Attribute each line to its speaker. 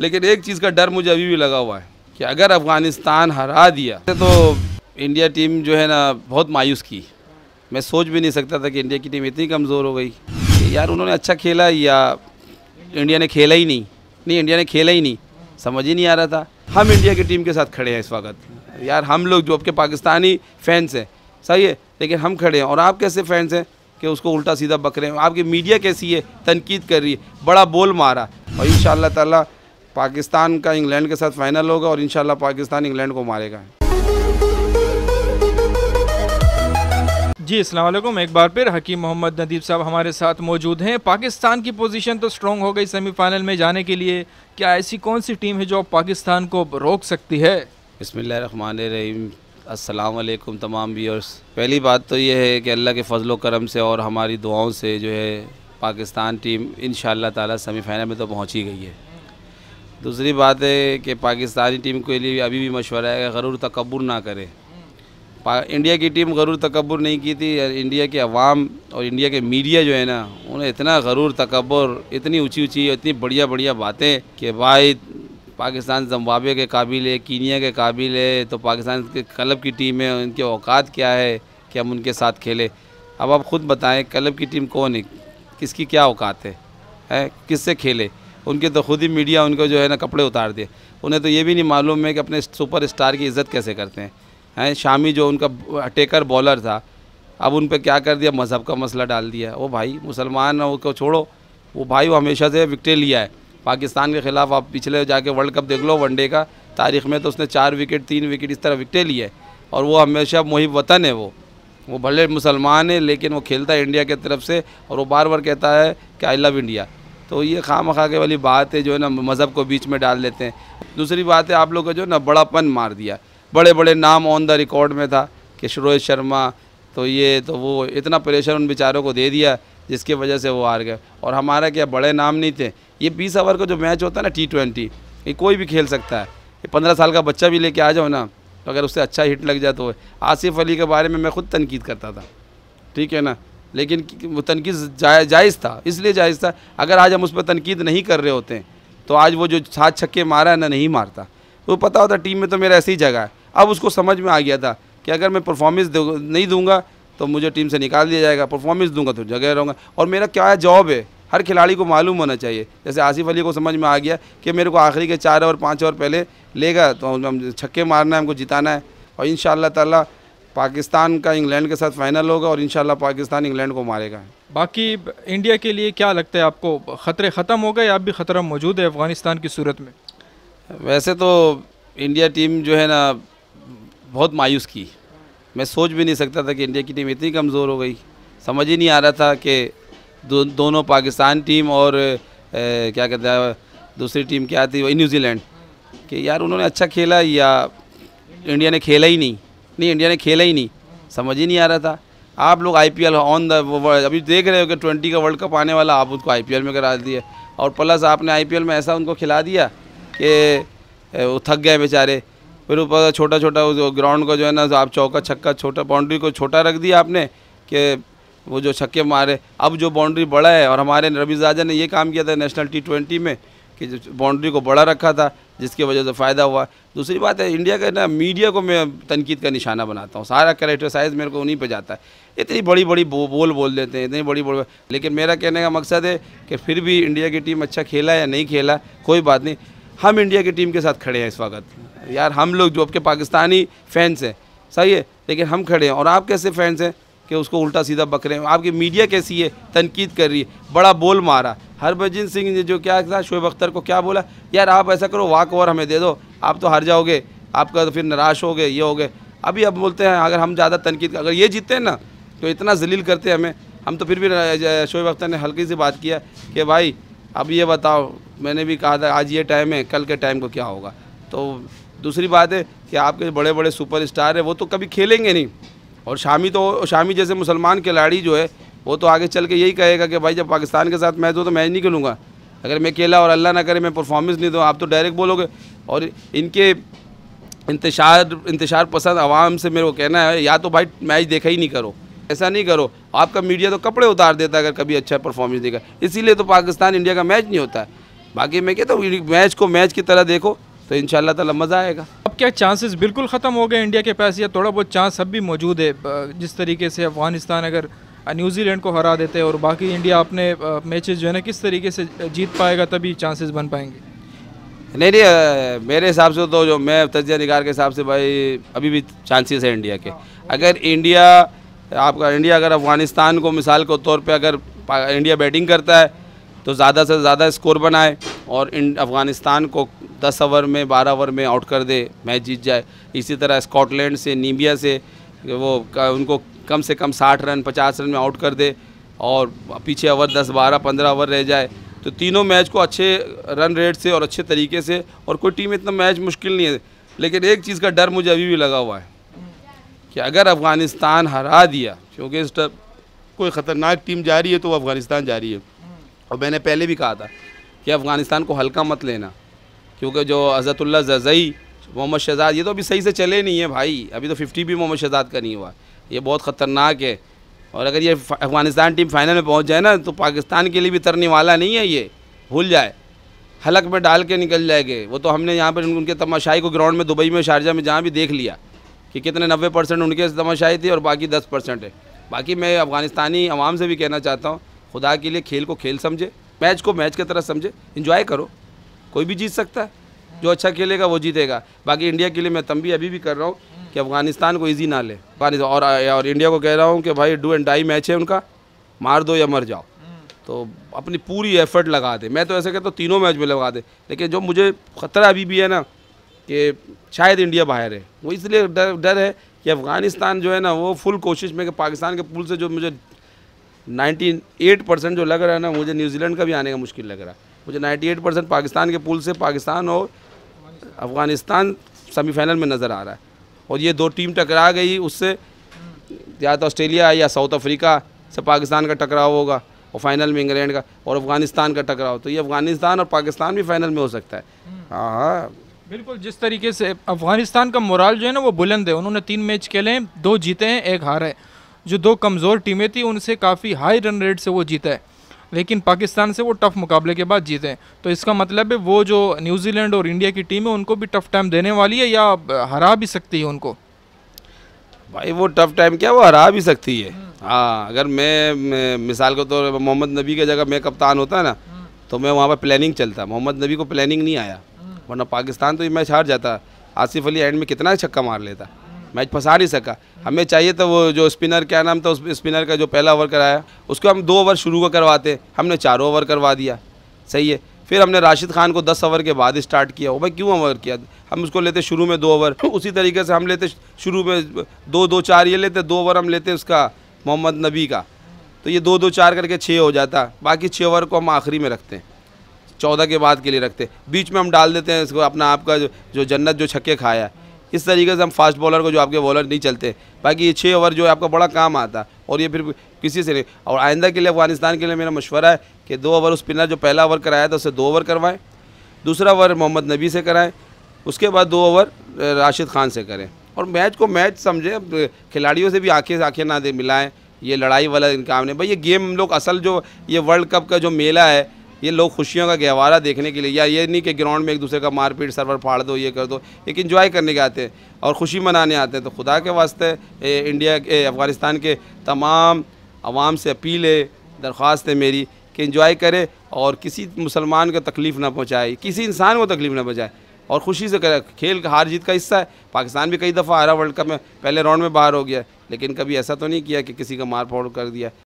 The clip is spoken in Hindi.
Speaker 1: लेकिन एक चीज़ का डर मुझे अभी भी लगा हुआ है कि अगर अफ़गानिस्तान हरा दिया तो, तो इंडिया टीम जो है ना बहुत मायूस की मैं सोच भी नहीं सकता था कि इंडिया की टीम इतनी कमज़ोर हो गई यार उन्होंने अच्छा खेला या इंडिया ने खेला ही नहीं नहीं इंडिया ने खेला ही नहीं समझ ही नहीं आ रहा था हम इंडिया की टीम के साथ खड़े हैं इस वक्त यार हम लोग जो आपके पाकिस्तानी फैंस हैं सही है लेकिन हम खड़े हैं और आप कैसे फैंस हैं कि उसको उल्टा सीधा बकरे हैं आपकी मीडिया कैसी है तनकीद कर रही है बड़ा बोल मारा और इन शाह पाकिस्तान का इंग्लैंड के साथ फाइनल होगा और इंशाल्लाह पाकिस्तान इंग्लैंड को मारेगा जी असलम एक बार फिर हकीम मोहम्मद नदीब साहब
Speaker 2: हमारे साथ मौजूद हैं पाकिस्तान की पोजीशन तो स्ट्रॉन्ग हो गई सेमीफाइनल में जाने के लिए क्या ऐसी कौन सी टीम है जो पाकिस्तान को रोक सकती है
Speaker 1: बसमीम असलकुम तमाम व्यूअर्स पहली बात तो ये है कि अल्लाह के फजलो करम से और हमारी दुआओं से जो है पाकिस्तान टीम इन ताला सेमीफाइनल में तो पहुँच ही गई है दूसरी बात है कि पाकिस्तानी टीम के लिए अभी भी मशवरा है गरूर तकबर ना करे इंडिया की टीम गरूर तकबर नहीं की थी इंडिया के अवाम और इंडिया के मीडिया जो है ना उन्हें इतना गरूर तकबर इतनी ऊँची ऊँची इतनी बढ़िया बढ़िया बातें कि भाई पाकिस्तान जम्बावे के काबिल है कीनिया के काबिल है तो पाकिस्तान के क्लब की टीम है उनके औकात क्या है कि हम उनके साथ खेलें अब आप ख़ुद बताएं क्लब की टीम कौन है किसकी क्या औकात है, है किससे खेले उनके तो खुद ही मीडिया उनको जो है ना कपड़े उतार दिए उन्हें तो ये भी नहीं मालूम है कि अपने सुपर स्टार की इज़्ज़त कैसे करते हैं हैं शामी जो उनका टेकर बॉलर था अब उन पर क्या कर दिया मज़हब का मसला डाल दिया वो भाई मुसलमान को छोड़ो वो भाई वो हमेशा से विकटें लिया है पाकिस्तान के ख़िलाफ़ आप पिछले जाके वर्ल्ड कप देख लो वनडे का तारीख में तो उसने चार विकेट तीन विकेट इस तरह विकटें लिए और वो हमेशा मुहिब वतन है वो वो भले मुसलमान है लेकिन वो खेलता है इंडिया की तरफ से और वो बार बार कहता है कि आई लव इंडिया तो ये खाम खा के वाली बात है जो है ना मज़हब को बीच में डाल लेते हैं दूसरी बात है आप लोग का जो है ना बड़ापन मार दिया बड़े बड़े नाम ऑन द रिकॉर्ड में था कि शुरोज शर्मा तो ये तो वो इतना प्रेशर उन बेचारों को दे दिया जिसकी वजह से वो हार गए और हमारा क्या बड़े नाम नहीं थे ये बीस ओवर का जो मैच होता है ना टी ट्वेंटी ये कोई भी खेल सकता है ये पंद्रह साल का बच्चा भी लेके आ जाओ ना तो अगर उससे अच्छा हिट लग जाए तो आसिफ अली के बारे में मैं खुद तनकीद करता था ठीक है ना लेकिन वो तनकीद जाय, जायज़ था इसलिए जायज़ था अगर आज हम उस पर तनकीद नहीं कर रहे होते तो आज वो जो सात छक्के मारा है ना नहीं मारता तो पता होता टीम में तो मेरा ऐसी जगह है अब उसको समझ में आ गया था कि अगर मैं परफॉर्मेंस नहीं दूंगा तो मुझे टीम से निकाल दिया जाएगा परफॉर्मेंस दूंगा तो जगह रहूँगा और मेरा क्या है जॉब है हर खिलाड़ी को मालूम होना चाहिए जैसे आसिफ अली को समझ में आ गया कि मेरे को आखिरी के चार ओवर पाँच ओवर पहले लेगा तो हम छक्के मारना है हमको जिताना है और इन शाह पाकिस्तान का इंग्लैंड के साथ फाइनल होगा और इन पाकिस्तान इंग्लैंड को मारेगा
Speaker 2: बाकी इंडिया के लिए क्या लगता है आपको ख़तरे ख़त्म हो गए या अब भी ख़तरा मौजूद है अफ़गानिस्तान की सूरत
Speaker 1: में वैसे तो इंडिया टीम जो है ना बहुत मायूस की मैं सोच भी नहीं सकता था कि इंडिया की टीम इतनी कमज़ोर हो गई समझ ही नहीं आ रहा था कि दो, दोनों पाकिस्तान टीम और ए, क्या कहते हैं दूसरी टीम क्या थी वही न्यूजीलैंड कि यार उन्होंने अच्छा खेला या इंडिया ने खेला ही नहीं नहीं इंडिया ने खेला ही नहीं समझ ही नहीं आ रहा था आप लोग I P L on the अभी देख रहे हो कि ट्वेंटी का वर्ल्ड कप आने वाला आप उसको आई पी एल में करा दिए और प्लस आपने आई पी एल में ऐसा उनको खिला दिया कि वो थक गए बेचारे फिर ऊपर छोटा छोटा उस ग्राउंड को जो है ना आप चौका छक्का छोटा बाउंड्री को छोटा रख दिया आपने कि वो जो छक्के मारे अब जो बाउंड्री बड़ा है और हमारे रवि जाजा ने ये काम किया था नेशनल टी ट्वेंटी में कि बाउंड्री को बड़ा रखा था जिसकी वजह से फ़ायदा हुआ दूसरी बात है इंडिया का ना मीडिया को मैं तनकीद का निशाना बनाता हूँ सारा करेक्टरसाइज मेरे को उन्हीं पे जाता है इतनी बड़ी बड़ी बो, बोल बोल देते हैं इतनी बड़ी बोल लेकिन मेरा कहने का मकसद है कि फिर भी इंडिया की टीम अच्छा खेला या नहीं खेला कोई बात नहीं हम इंडिया की टीम के साथ खड़े हैं इस वक्त यार हम लोग जो आपके पाकिस्तानी फैंस हैं सही है लेकिन हम खड़े हैं और आप कैसे फैंस हैं कि उसको उल्टा सीधा बकरे हैं आपकी मीडिया कैसी है तनकीद कर रही है बड़ा बोल मारा हरभजन सिंह ने जो क्या था शोएब अख्तर को क्या बोला यार आप ऐसा करो वाक ओवर हमें दे दो आप तो हार जाओगे आपका तो फिर निराश हो गए ये हो गए अभी अब बोलते हैं अगर हम ज़्यादा तनकीद अगर ये जीतते हैं ना तो इतना जलील करते हैं हमें हम तो फिर भी शोएब अख्तर ने हल्की सी बात किया कि भाई अब ये बताओ मैंने भी कहा था आज ये टाइम है कल के टाइम को क्या होगा तो दूसरी बात है कि आपके बड़े बड़े सुपर स्टार हैं वो तो कभी खेलेंगे नहीं और शामी तो शामी जैसे मुसलमान खिलाड़ी जो है वो तो आगे चल के यही कहेगा कि भाई जब पाकिस्तान के साथ मैच हो तो मैच नहीं खेलूँगा अगर मैं खेला और अल्लाह ना करे मैं परफॉर्मेंस नहीं दूँ आप तो डायरेक्ट बोलोगे और इनके इंतशार इंतशार पसंद आवाम से मेरे को कहना है या तो भाई मैच देखा ही नहीं करो ऐसा नहीं करो आपका मीडिया तो कपड़े उतार देता है अगर कभी अच्छा परफॉर्मेंस देगा इसीलिए तो पाकिस्तान इंडिया का मैच नहीं होता है बाकी मैं कहता हूँ मैच को मैच की तरह देखो तो इन ताला मज़ा आएगा क्या चांसेस बिल्कुल ख़त्म हो गए इंडिया के पास या थोड़ा
Speaker 2: बहुत चांस अब भी मौजूद है जिस तरीके से अफगानिस्तान अगर न्यूजीलैंड को हरा देते हैं और बाकी इंडिया अपने मैचेस जो है ना किस तरीके से जीत पाएगा तभी चांसेस बन पाएंगे
Speaker 1: नहीं नहीं मेरे हिसाब से तो जो मैं तजिया निकार के हिसाब से भाई अभी भी चांसेस है इंडिया के हाँ। अगर इंडिया आपका इंडिया अगर अफ़गानिस्तान को मिसाल के तौर पर अगर इंडिया बैटिंग करता है तो ज़्यादा से ज़्यादा स्कोर बनाए और इन अफ़गानिस्तान को दस ओवर में बारह ओवर में आउट कर दे मैच जीत जाए इसी तरह स्कॉटलैंड से नीबिया से वो उनको कम से कम साठ रन पचास रन में आउट कर दे और पीछे ओवर दस बारह पंद्रह ओवर रह जाए तो तीनों मैच को अच्छे रन रेट से और अच्छे तरीके से और कोई टीम इतना मैच मुश्किल नहीं है लेकिन एक चीज़ का डर मुझे अभी भी लगा हुआ है कि अगर अफ़गानिस्तान हरा दिया क्योंकि इस कोई ख़तरनाक टीम जा रही है तो अफ़गानिस्तान जा रही है और मैंने पहले भी कहा था कि अफ़गानिस्तान को हल्का मत लेना क्योंकि जो हज़रतुल्ला जजई मोहम्मद शहजाद ये तो अभी सही से चले नहीं है भाई अभी तो फिफ्टी भी मोहम्मद शहजाद का नहीं हुआ ये बहुत ख़तरनाक है और अगर ये अफ़गानिस्तान टीम फाइनल में पहुंच जाए ना तो पाकिस्तान के लिए भी तरने वाला नहीं है ये भूल जाए हलक में डाल के निकल जाएंगे वो तो हमने यहाँ पर उनके तमाशाई को ग्राउंड में दुबई में शारजा में जहाँ भी देख लिया कि कितने नब्बे परसेंट उनके तमाशाई थे और बाकी दस परसेंट है बाकी मैं अफ़गानिस्तानी आवाम से भी कहना चाहता हूँ खुदा के लिए खेल को खेल समझे मैच को मैच की तरह समझे इंजॉय करो कोई भी जीत सकता है जो अच्छा खेलेगा वो जीतेगा बाकी इंडिया के लिए मैं तंबी अभी भी कर रहा हूँ कि अफगानिस्तान को ईजी ना ले अफगानिस्तान और, और इंडिया को कह रहा हूँ कि भाई डू एंड डाई मैच है उनका मार दो या मर जाओ तो अपनी पूरी एफर्ट लगा दे मैं तो ऐसे कहता हूँ तीनों मैच में लगा दे लेकिन जो मुझे खतरा अभी भी है ना कि शायद इंडिया बाहर है वो इसलिए डर डर है कि अफ़गानिस्तान जो है ना वो फुल कोशिश में कि पाकिस्तान के पुल से जो मुझे 98 परसेंट जो लग रहा है ना मुझे न्यूजीलैंड का भी आने का मुश्किल लग रहा है मुझे 98 परसेंट पाकिस्तान के पुल से पाकिस्तान और अफगानिस्तान सेमीफाइनल में नज़र आ रहा है और ये दो टीम टकरा गई उससे या तो ऑस्ट्रेलिया या साउथ अफ्रीका से पाकिस्तान का टकराव होगा और फाइनल में इंग्लैंड का और अफगानिस्तान का टकराव तो ये अफगानिस्तान और पाकिस्तान भी फाइनल में हो सकता है हम्म। हाँ, हाँ
Speaker 2: बिल्कुल जिस तरीके से अफगानिस्तान का मोराल जो है ना वो बुलंद है उन्होंने तीन मैच खेले हैं दो जीते हैं एक हार है जो दो कमज़ोर टीमें थी उनसे काफ़ी हाई रन रेट से वो जीता है लेकिन पाकिस्तान से वो टफ़ मुकाबले के बाद जीते हैं तो इसका मतलब है वो जो न्यूजीलैंड और इंडिया की टीम है उनको भी टफ़ टाइम देने वाली है या हरा भी सकती है उनको
Speaker 1: भाई वो टफ़ टाइम क्या वो हरा भी सकती है हाँ अगर मैं, मैं मिसाल के तौर तो पर मोहम्मद नबी की जगह मैं कप्तान होता ना तो मैं वहाँ पर प्लानिंग चलता मोहम्मद नबी को प्लानिंग नहीं आया वरना पाकिस्तान तो ये मैच हार जाता आसिफ अली एंड में कितना छक्का मार लेता मैच फंसा नहीं सका हमें चाहिए था वो जो स्पिनर क्या नाम था उस स्पिनर का जो पहला ओवर कराया उसको हम दो ओवर शुरू का करवाते हमने चारों ओवर करवा दिया सही है फिर हमने राशिद खान को दस ओवर के बाद स्टार्ट किया वो भाई क्यों ओवर किया हम उसको लेते शुरू में दो ओवर उसी तरीके से हम लेते शुरू में दो दो चार ये लेते दो ओवर हम लेते उसका मोहम्मद नबी का तो ये दो दो चार करके छः हो जाता बाकी छः ओवर को हम आखिरी में रखते हैं चौदह के बाद के लिए रखते बीच में हम डाल देते हैं इसको अपना आपका जो, जो जन्नत जो छक्के खाया है इस तरीके से हम फास्ट बॉलर को जो आपके बॉलर नहीं चलते बाकी ये छः ओवर जो है आपका बड़ा काम आता और ये फिर किसी से नहीं और आइंदा के लिए अफगानिस्तान के लिए मेरा मशवरा है कि दो ओवर स्पिनर जो पहला ओवर कराया था उससे दो ओवर करवाएँ दूसरा ओवर मोहम्मद नबी से कराएँ उसके बाद दो ओवर राशिद खान से करें और मैच को मैच समझें खिलाड़ियों से भी आँखें आँखें ना दे मिलाएँ ये लड़ाई वाला इनकाम नहीं भाई ये गेम लोग असल जो ये वर्ल्ड कप का जो मेला है ये लोग खुशियों का गहवारा देखने के लिए या ये नहीं कि ग्राउंड में एक दूसरे का मारपीट सरवर फाड़ दो ये कर दो एक इन्जॉय करने के आते हैं और खुशी मनाने आते हैं तो खुदा के वास्ते ए, इंडिया के अफ़गानिस्तान के तमाम आवाम से अपील है दरख्वास्त है मेरी कि इंजॉय करे और किसी मुसलमान को तकलीफ़ ना पहुँचाए किसी इंसान को तकलीफ़ ना पहुँचाए और खुशी से करें खेल का हार जीत का हिस्सा है पाकिस्तान भी कई दफ़ा रहा वर्ल्ड कप में पहले राउंड में बाहर हो गया लेकिन कभी ऐसा तो नहीं किया कि किसी का मार फोड़ कर दिया